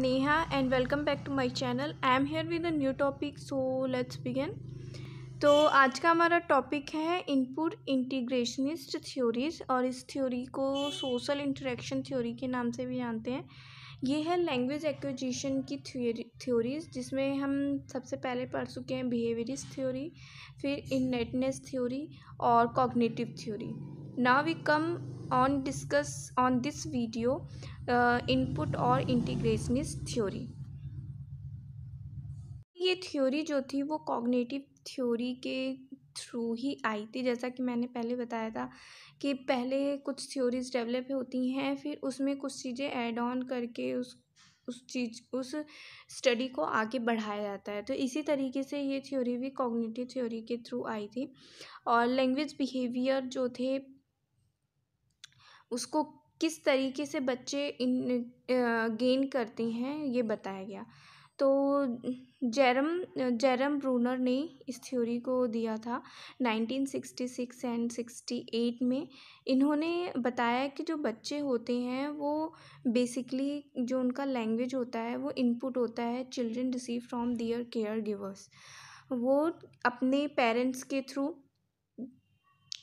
Neha Neha and welcome back to my channel. I am here with a new topic so let's begin. तो आज का हमारा topic है input integrationist theories और इस थ्योरी को सोशल इंटरेक्शन थ्योरी के नाम से भी जानते हैं ये है लैंग्वेज एक्विजिशन की थ्योरीज जिसमें हम सबसे पहले पढ़ चुके हैं बिहेवियरिस्ट थ्योरी फिर इननेटनेस थ्योरी और cognitive theory now we come on discuss on this video uh, input or integrationist theory ये थ्योरी जो थी वो कॉग्नेटिव थ्योरी के थ्रू ही आई थी जैसा कि मैंने पहले बताया था कि पहले कुछ थ्योरीज डेवलप होती हैं फिर उसमें कुछ चीज़ें ऐड ऑन करके उस उस चीज उस स्टडी को आगे बढ़ाया जाता है तो इसी तरीके से ये थ्योरी भी कॉग्निटिव थ्योरी के थ्रू आई थी और लैंग्वेज बिहेवियर जो थे उसको किस तरीके से बच्चे इन गेन करते हैं ये बताया गया तो जेरम जेरम ब्रूनर ने इस थ्योरी को दिया था 1966 एंड 68 में इन्होंने बताया कि जो बच्चे होते हैं वो बेसिकली जो उनका लैंग्वेज होता है वो इनपुट होता है children receive from their caregivers वो अपने पेरेंट्स के थ्रू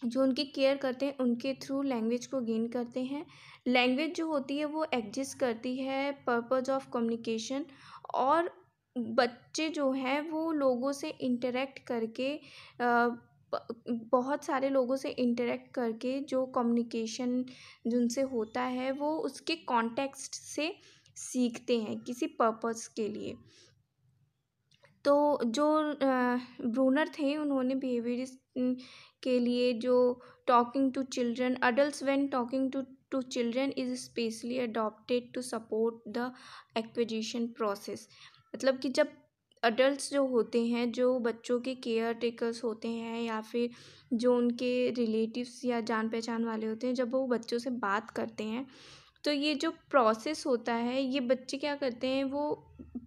जो उनकी केयर करते हैं उनके थ्रू लैंग्वेज को गेन करते हैं लैंग्वेज जो होती है वो एग्जिस्ट करती है पर्पस ऑफ कम्युनिकेशन और बच्चे जो हैं वो लोगों से इंटरेक्ट करके बहुत सारे लोगों से इंटरेक्ट करके जो कम्युनिकेशन जिनसे होता है वो उसके कॉन्टेक्स्ट से सीखते हैं किसी पर्पस के लिए तो जो ब्रूनर थे उन्होंने बिहेवियर के लिए जो talking to children adult when talking to to children is specially adopted to support the acquisition process मतलब कि जब अडल्ट जो होते हैं जो बच्चों के केयर टेकर्स होते हैं या फिर जो उनके रिलेटिव्स या जान पहचान वाले होते हैं जब वो बच्चों से बात करते हैं तो ये जो प्रोसेस होता है ये बच्चे क्या करते हैं वो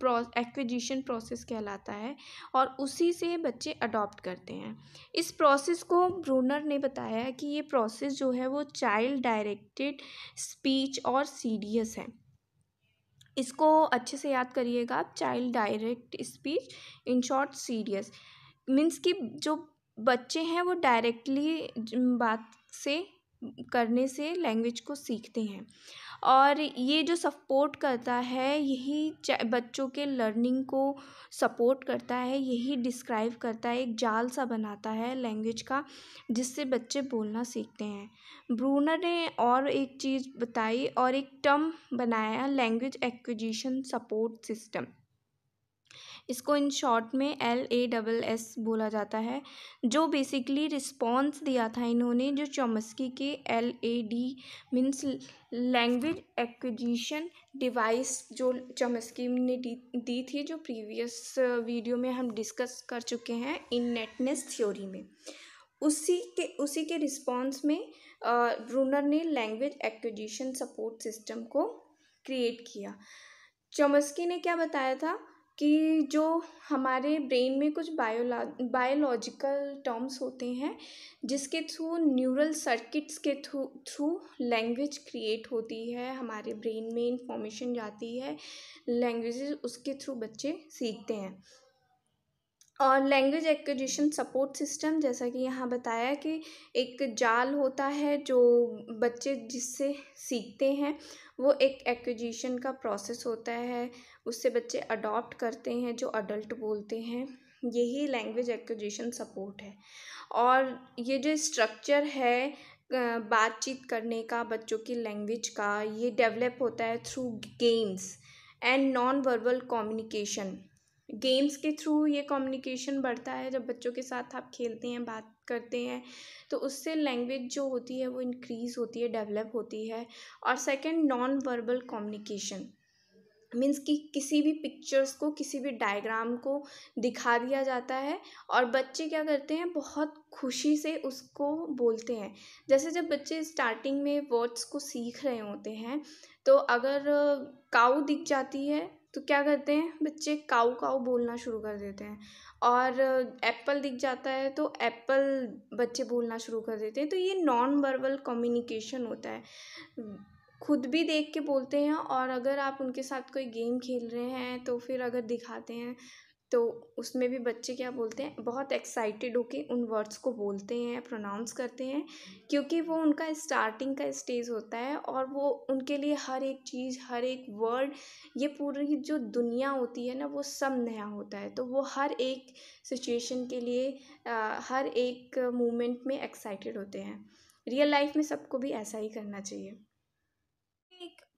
प्रो एक्विजिशन प्रोसेस कहलाता है और उसी से बच्चे अडॉप्ट करते हैं इस प्रोसेस को ब्रूनर ने बताया कि ये प्रोसेस जो है वो चाइल्ड डायरेक्टेड स्पीच और सीडीएस है इसको अच्छे से याद करिएगा आप child direct speech in short CDS means कि जो बच्चे हैं वो डायरेक्टली बात से करने से लैंग्वेज को सीखते हैं और ये जो सपोर्ट करता है यही बच्चों के लर्निंग को सपोर्ट करता है यही डिस्क्राइब करता है एक जाल सा बनाता है लैंग्वेज का जिससे बच्चे बोलना सीखते हैं ब्रूनर ने और एक चीज़ बताई और एक टर्म बनाया लैंग्वेज एक्विजिशन सपोर्ट सिस्टम इसको इन शॉर्ट में एल ए डबल एस बोला जाता है जो बेसिकली रिस्पॉन्स दिया था इन्होंने जो चौमस्की के L A D means language acquisition device जो चॉमस्की ने दी, दी थी जो प्रीवियस वीडियो में हम डिस्कस कर चुके हैं इन नेटनेस थ्योरी में उसी के उसी के रिस्पॉन्स में ब्रूनर ने लैंग्वेज एक्विजिशन सपोर्ट सिस्टम को क्रिएट किया चॉमस्की ने क्या बताया था कि जो हमारे ब्रेन में कुछ बायोला बायोलॉजिकल टर्म्स होते हैं जिसके थ्रू न्यूरल सर्किट्स के थ्रू थ्रू लैंग्वेज क्रिएट होती है हमारे ब्रेन में इंफॉर्मेशन जाती है लैंग्वेजेस उसके थ्रू बच्चे सीखते हैं और लैंग्वेज एक्विजिशन सपोर्ट सिस्टम जैसा कि यहाँ बताया कि एक जाल होता है जो बच्चे जिससे सीखते हैं वो एक एक्विजिशन का प्रोसेस होता है उससे बच्चे अडॉप्ट करते हैं जो अडल्ट बोलते हैं यही लैंग्वेज एक्विजिशन सपोर्ट है और ये जो स्ट्रक्चर है बातचीत करने का बच्चों की लैंग्वेज का ये डेवलप होता है through games and non verbal communication games के थ्रू ये कम्युनिकेशन बढ़ता है जब बच्चों के साथ आप खेलते हैं बात करते हैं तो उससे लैंग्वेज जो होती है वो इंक्रीज़ होती है डेवलप होती है और second non verbal communication means कि किसी भी पिक्चर्स को किसी भी डायग्राम को दिखा दिया जाता है और बच्चे क्या करते हैं बहुत खुशी से उसको बोलते हैं जैसे जब बच्चे स्टार्टिंग में वर्ड्स को सीख रहे होते हैं तो अगर काऊ दिख जाती है तो क्या करते हैं बच्चे काऊ काऊ बोलना शुरू कर देते हैं और एप्पल दिख जाता है तो एप्पल बच्चे बोलना शुरू कर देते हैं तो ये नॉन वर्बल कम्युनिकेशन होता है खुद भी देख के बोलते हैं और अगर आप उनके साथ कोई गेम खेल रहे हैं तो फिर अगर दिखाते हैं तो उसमें भी बच्चे क्या बोलते हैं बहुत एक्साइटेड होके उन वर्ड्स को बोलते हैं प्रोनाउंस करते हैं क्योंकि वो उनका स्टार्टिंग का स्टेज होता है और वो उनके लिए हर एक चीज़ हर एक वर्ड ये पूरी जो दुनिया होती है ना वो सब नया होता है तो वो हर एक सिचुएशन के लिए आ, हर एक मोमेंट में एक्साइटेड होते हैं रियल लाइफ में सबको भी ऐसा ही करना चाहिए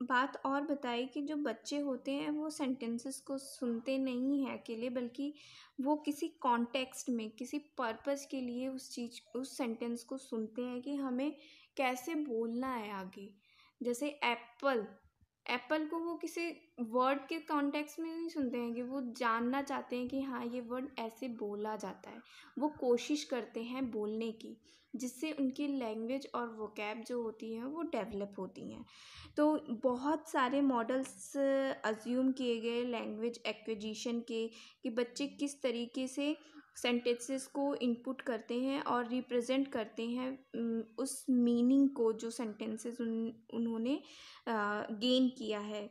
बात और बताई कि जो बच्चे होते हैं वो सेंटेंसेस को सुनते नहीं हैं अकेले बल्कि वो किसी कॉन्टेक्स्ट में किसी पर्पस के लिए उस चीज़ उस सेंटेंस को सुनते हैं कि हमें कैसे बोलना है आगे जैसे एप्पल एप्पल को वो किसी वर्ड के कॉन्टेक्स्ट में नहीं सुनते हैं कि वो जानना चाहते हैं कि हाँ ये वर्ड ऐसे बोला जाता है वो कोशिश करते हैं बोलने की जिससे उनकी लैंग्वेज और वोकैब जो होती है वो डेवलप होती हैं तो बहुत सारे मॉडल्स अज्यूम uh, किए गए लैंग्वेज एक्विजिशन के कि बच्चे किस तरीके से सेंटेंसेस को इनपुट करते हैं और रिप्रेजेंट करते हैं उस मीनिंग को जो सेंटेंसेस उन उन्होंने गेन किया है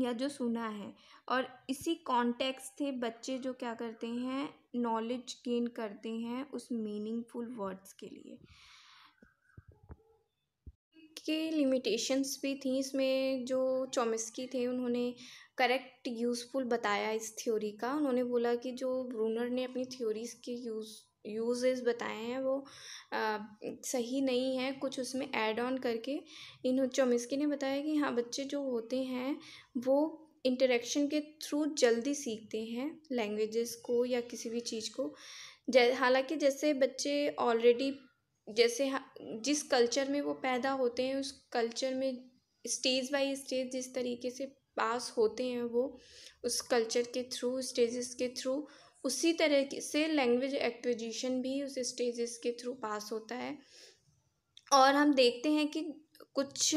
या जो सुना है और इसी कॉन्टेक्स्ट से बच्चे जो क्या करते हैं नॉलेज गेन करते हैं उस मीनिंगफुल वर्ड्स के लिए इसके लिमिटेशंस भी थी इसमें जो चोमिस्की थे उन्होंने करेक्ट यूज़फुल बताया इस थ्योरी का उन्होंने बोला कि जो ब्रूनर ने अपनी थ्योरीज के यूज़ यूज़ बताए हैं वो आ, सही नहीं है कुछ उसमें ऐड ऑन करके इन चोमिस्की ने बताया कि हाँ बच्चे जो होते हैं वो इंटरेक्शन के थ्रू जल्दी सीखते हैं लैंग्वेजेस को या किसी भी चीज़ को जै हालांकि जैसे बच्चे ऑलरेडी जैसे जिस कल्चर में वो पैदा होते हैं उस कल्चर में स्टेज बाय स्टेज जिस तरीके से पास होते हैं वो उस कल्चर के थ्रू स्टेजेस के थ्रू उसी तरह से लैंग्वेज एक्विजिशन भी उस स्टेजेस के थ्रू पास होता है और हम देखते हैं कि कुछ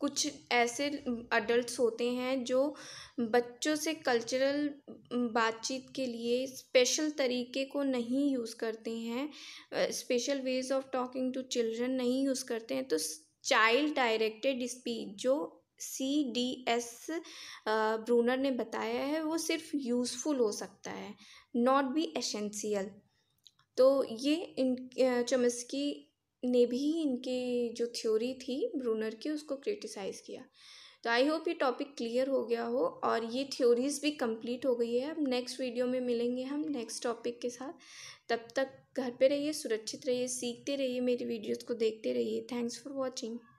कुछ ऐसे अडल्ट्स होते हैं जो बच्चों से कल्चरल बातचीत के लिए स्पेशल तरीके को नहीं यूज़ करते हैं special ways of talking to children नहीं यूज़ करते हैं तो चाइल्ड डायरेक्टेड स्पीच जो सी डी एस ब्रूनर ने बताया है वो सिर्फ यूज़फुल हो सकता है नॉट बी एसेंशियल तो ये इन चमस्की ने भी इनकी जो थ्योरी थी ब्रूनर की उसको क्रिटिसाइज़ किया तो आई होप ये टॉपिक क्लियर हो गया हो और ये थ्योरीज़ भी कंप्लीट हो गई है अब नेक्स्ट वीडियो में मिलेंगे हम नेक्स्ट टॉपिक के साथ तब तक घर पे रहिए सुरक्षित रहिए सीखते रहिए मेरी वीडियोस को देखते रहिए थैंक्स फॉर वॉचिंग